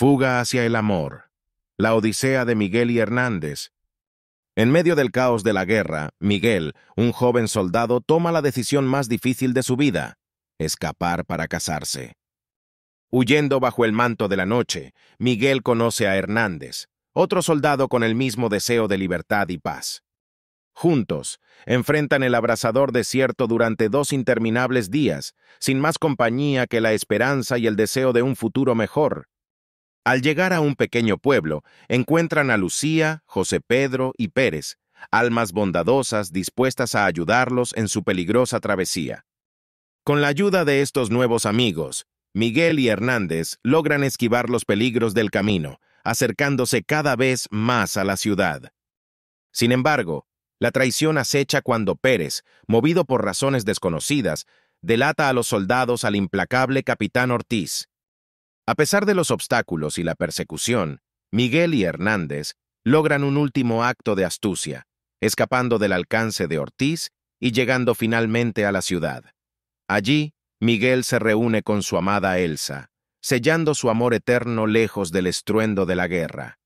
Fuga hacia el amor. La Odisea de Miguel y Hernández. En medio del caos de la guerra, Miguel, un joven soldado, toma la decisión más difícil de su vida, escapar para casarse. Huyendo bajo el manto de la noche, Miguel conoce a Hernández, otro soldado con el mismo deseo de libertad y paz. Juntos, enfrentan el abrasador desierto durante dos interminables días, sin más compañía que la esperanza y el deseo de un futuro mejor, al llegar a un pequeño pueblo, encuentran a Lucía, José Pedro y Pérez, almas bondadosas dispuestas a ayudarlos en su peligrosa travesía. Con la ayuda de estos nuevos amigos, Miguel y Hernández logran esquivar los peligros del camino, acercándose cada vez más a la ciudad. Sin embargo, la traición acecha cuando Pérez, movido por razones desconocidas, delata a los soldados al implacable capitán Ortiz, a pesar de los obstáculos y la persecución, Miguel y Hernández logran un último acto de astucia, escapando del alcance de Ortiz y llegando finalmente a la ciudad. Allí, Miguel se reúne con su amada Elsa, sellando su amor eterno lejos del estruendo de la guerra.